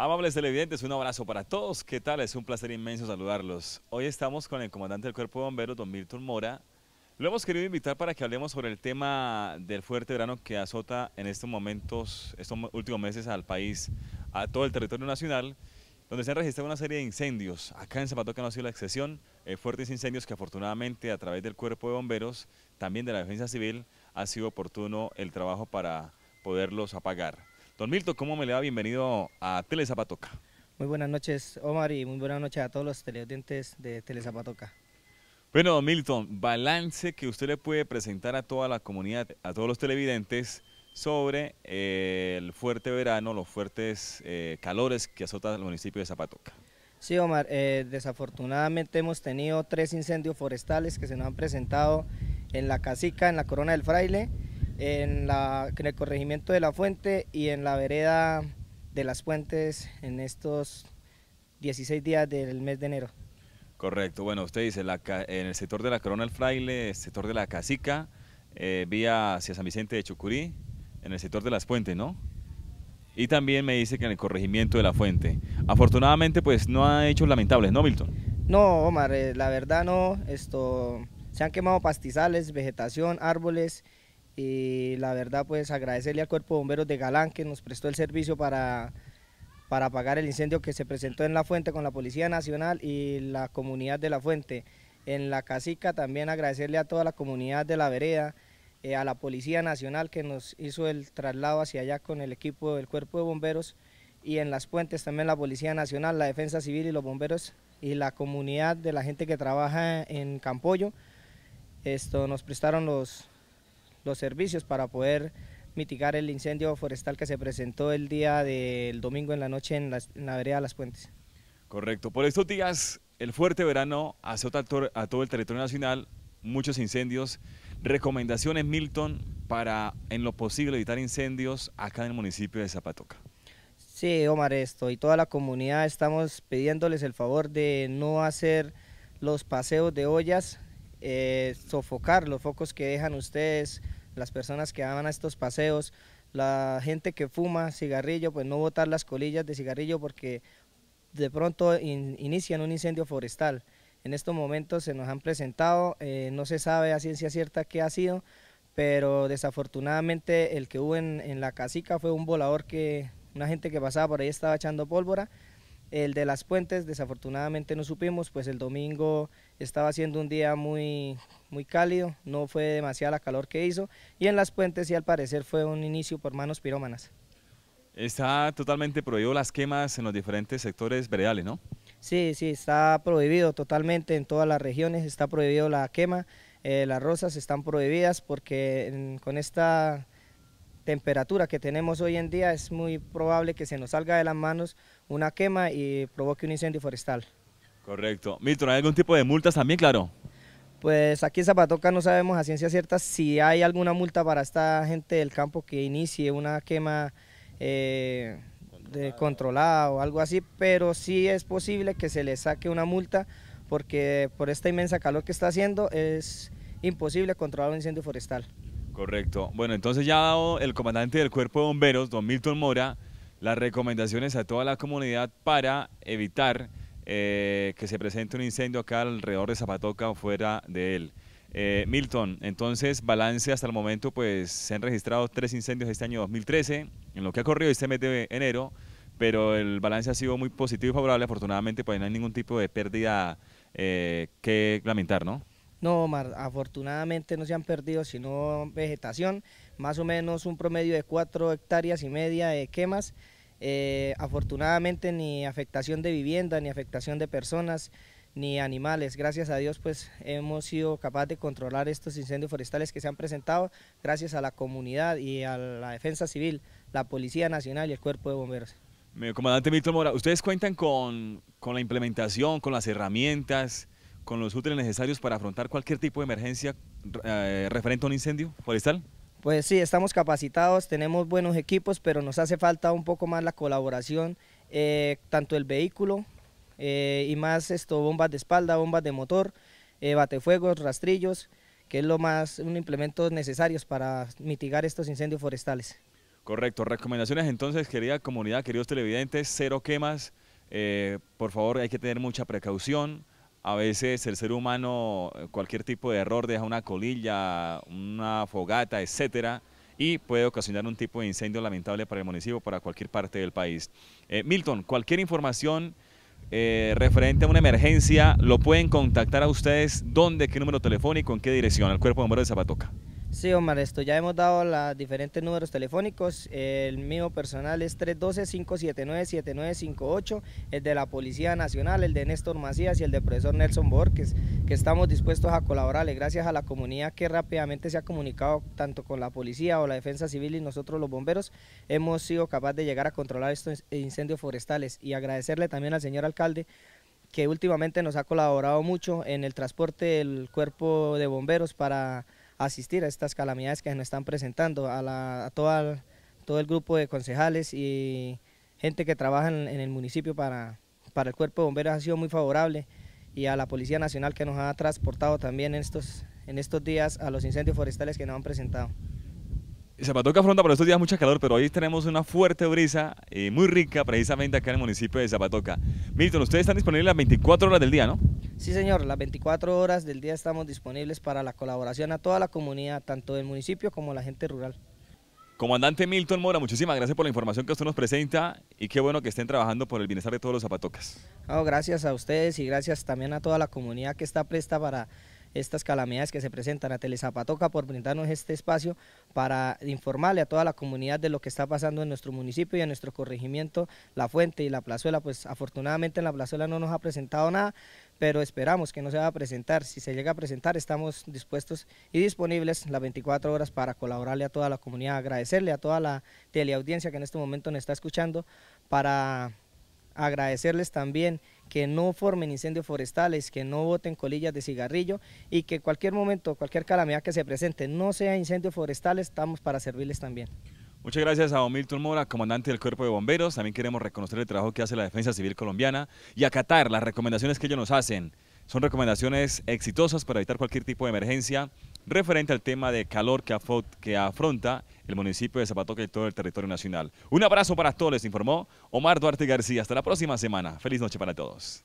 Amables televidentes, un abrazo para todos. ¿Qué tal? Es un placer inmenso saludarlos. Hoy estamos con el comandante del Cuerpo de Bomberos, don Milton Mora. Lo hemos querido invitar para que hablemos sobre el tema del fuerte verano que azota en estos momentos, estos últimos meses al país, a todo el territorio nacional, donde se han registrado una serie de incendios. Acá en Zapatoca no ha sido la excepción, eh, fuertes incendios que afortunadamente a través del Cuerpo de Bomberos, también de la Defensa Civil, ha sido oportuno el trabajo para poderlos apagar. Don Milton, ¿cómo me le da Bienvenido a Telezapatoca. Muy buenas noches, Omar, y muy buenas noches a todos los televidentes de Telezapatoca. Bueno, don Milton, balance que usted le puede presentar a toda la comunidad, a todos los televidentes, sobre eh, el fuerte verano, los fuertes eh, calores que azota el municipio de Zapatoca. Sí, Omar, eh, desafortunadamente hemos tenido tres incendios forestales que se nos han presentado en la Casica, en la Corona del Fraile, en, el corregimiento de La Fuente y en la vereda de Las Fuentes en estos 16 días del mes de enero. Correcto, bueno, usted dice, en el sector de la Corona del Fraile, el sector de la Casica, eh, vía hacia San Vicente de Chucurí, en el sector de Las Fuentes, ¿no? Y también me dice que en el corregimiento de La Fuente. Afortunadamente, pues no ha hecho lamentables, ¿no, Milton? No, Omar, eh, la verdad no, esto, se han quemado pastizales, vegetación, árboles, y eh, la verdad pues agradecerle al Cuerpo de Bomberos de Galán que nos prestó el servicio para, para apagar el incendio que se presentó en La Fuente con la Policía Nacional y la comunidad de La Fuente. En La Casica también agradecerle a toda la comunidad de La Vereda, eh, a la Policía Nacional que nos hizo el traslado hacia allá con el equipo del Cuerpo de Bomberos y en Las Puentes también la Policía Nacional, la Defensa Civil y los bomberos y la comunidad de la gente que trabaja en Campollo. Esto nos prestaron los, los servicios para poder mitigar el incendio forestal que se presentó el día del domingo en la noche en, la vereda Las Puentes. Correcto. Por estos días, el fuerte verano azota a todo el territorio nacional, muchos incendios. Recomendaciones, Milton, para en lo posible evitar incendios acá en el municipio de Zapatoca. Sí, Omar, esto y toda la comunidad estamos pidiéndoles el favor de no hacer los paseos de ollas, eh, sofocar los focos que dejan ustedes las personas que van a estos paseos, la gente que fuma cigarrillo, pues no botar las colillas de cigarrillo porque de pronto inician un incendio forestal. En estos momentos se nos han presentado, eh, no se sabe a ciencia cierta qué ha sido, pero desafortunadamente el que hubo en, la casica fue un volador que una gente que pasaba por ahí estaba echando pólvora el de las puentes desafortunadamente no supimos, pues el domingo estaba siendo un día muy, muy cálido, no fue demasiada la calor que hizo y en las puentes sí al parecer fue un inicio por manos pirómanas. Está totalmente prohibido las quemas en los diferentes sectores veredales, ¿no? Sí, sí, está prohibido totalmente en todas las regiones, está prohibido la quema, eh, las rosas están prohibidas porque con esta temperatura que tenemos hoy en día es muy probable que se nos salga de las manos una quema y provoque un incendio forestal. Correcto. Milton, ¿hay algún tipo de multas también, claro? Pues aquí en Zapatoca no sabemos a ciencia cierta si hay alguna multa para esta gente del campo que inicie una quema eh, controlada o algo así, pero sí es posible que se le saque una multa porque por esta inmensa calor que está haciendo es imposible controlar un incendio forestal. Correcto. Bueno, entonces ya ha dado el comandante del Cuerpo de Bomberos, don Milton Mora, las recomendaciones a toda la comunidad para evitar eh, que se presente un incendio acá alrededor de Zapatoca o fuera de él. Eh, Milton, entonces balance hasta el momento, pues se han registrado tres incendios este año 2013, en lo que ha corrido este mes de enero, pero el balance ha sido muy positivo y favorable, afortunadamente pues no hay ningún tipo de pérdida eh, que lamentar, ¿no? No, afortunadamente no se han perdido sino vegetación, más o menos un promedio de cuatro hectáreas y media de quemas. Eh, afortunadamente ni afectación de vivienda, ni afectación de personas, ni animales. Gracias a Dios pues hemos sido capaces de controlar estos incendios forestales que se han presentado gracias a la comunidad y a la Defensa Civil, la Policía Nacional y el Cuerpo de Bomberos. Eh, comandante Milton Mora, ustedes cuentan con, con la implementación, con las herramientas, con los útiles necesarios para afrontar cualquier tipo de emergencia eh, referente a un incendio forestal? Pues sí, estamos capacitados, tenemos buenos equipos, pero nos hace falta un poco más la colaboración, eh, tanto el vehículo eh, y más esto, bombas de espalda, bombas de motor, batefuegos, rastrillos, que es lo más, un implemento necesario para mitigar estos incendios forestales. Correcto, recomendaciones entonces, querida comunidad, queridos televidentes, cero quemas, por favor hay que tener mucha precaución, a veces el ser humano, eh, cualquier tipo de error, deja una colilla, una fogata, etcétera, y puede ocasionar un tipo de incendio lamentable para el municipio, para cualquier parte del país. Eh, Milton, cualquier información eh, referente a una emergencia, lo pueden contactar a ustedes. ¿Dónde? ¿Qué número telefónico? ¿En qué dirección? Al Cuerpo de Bomberos de Zapatoca. Sí, Omar, esto ya hemos dado los diferentes números telefónicos. El mío personal es 312-579-7958, el de la Policía Nacional, el de Néstor Macías y el de profesor Nelson Borges, que estamos dispuestos a colaborarle gracias a la comunidad que rápidamente se ha comunicado tanto con la policía o la defensa civil y nosotros los bomberos. Hemos sido capaces de llegar a controlar estos incendios forestales y agradecerle también al señor alcalde que últimamente nos ha colaborado mucho en el transporte del cuerpo de bomberos para asistir a estas calamidades que nos están presentando, a, la, todo el grupo de concejales y gente que trabaja en, el municipio para, para el cuerpo de bomberos ha sido muy favorable y a la Policía Nacional que nos ha transportado también en estos, en estos días a los incendios forestales que nos han presentado. Zapatoca afronta por estos días mucha calor, pero hoy tenemos una fuerte brisa eh, muy rica precisamente acá en el municipio de Zapatoca. Milton, ustedes están disponibles las 24 horas del día, ¿no? Sí, señor, las 24 horas del día estamos disponibles para la colaboración a toda la comunidad, tanto del municipio como la gente rural. Comandante Milton Mora, muchísimas gracias por la información que usted nos presenta y qué bueno que estén trabajando por el bienestar de todos los zapatocas. gracias a ustedes y gracias también a toda la comunidad que está presta para estas calamidades que se presentan a Telezapatoca por brindarnos este espacio para informarle a toda la comunidad de lo que está pasando en nuestro municipio y en nuestro corregimiento La Fuente y La Plazuela, pues afortunadamente en La Plazuela no nos ha presentado nada, pero esperamos que no se va a presentar. Si se llega a presentar, estamos dispuestos y disponibles las 24 horas para colaborarle a toda la comunidad, agradecerle a toda la teleaudiencia que en este momento nos está escuchando, para agradecerles también que no formen incendios forestales, que no boten colillas de cigarrillo y que cualquier momento, cualquier calamidad que se presente, no sea incendio forestal, estamos para servirles también. Muchas gracias a omil Mora, comandante del Cuerpo de Bomberos. También queremos reconocer el trabajo que hace la Defensa Civil Colombiana y acatar las recomendaciones que ellos nos hacen. Son recomendaciones exitosas para evitar cualquier tipo de emergencia referente al tema de calor que, afronta el municipio de Zapatoca y todo el territorio nacional. Un abrazo para todos, les informó Omar Duarte García. Hasta la próxima semana. Feliz noche para todos.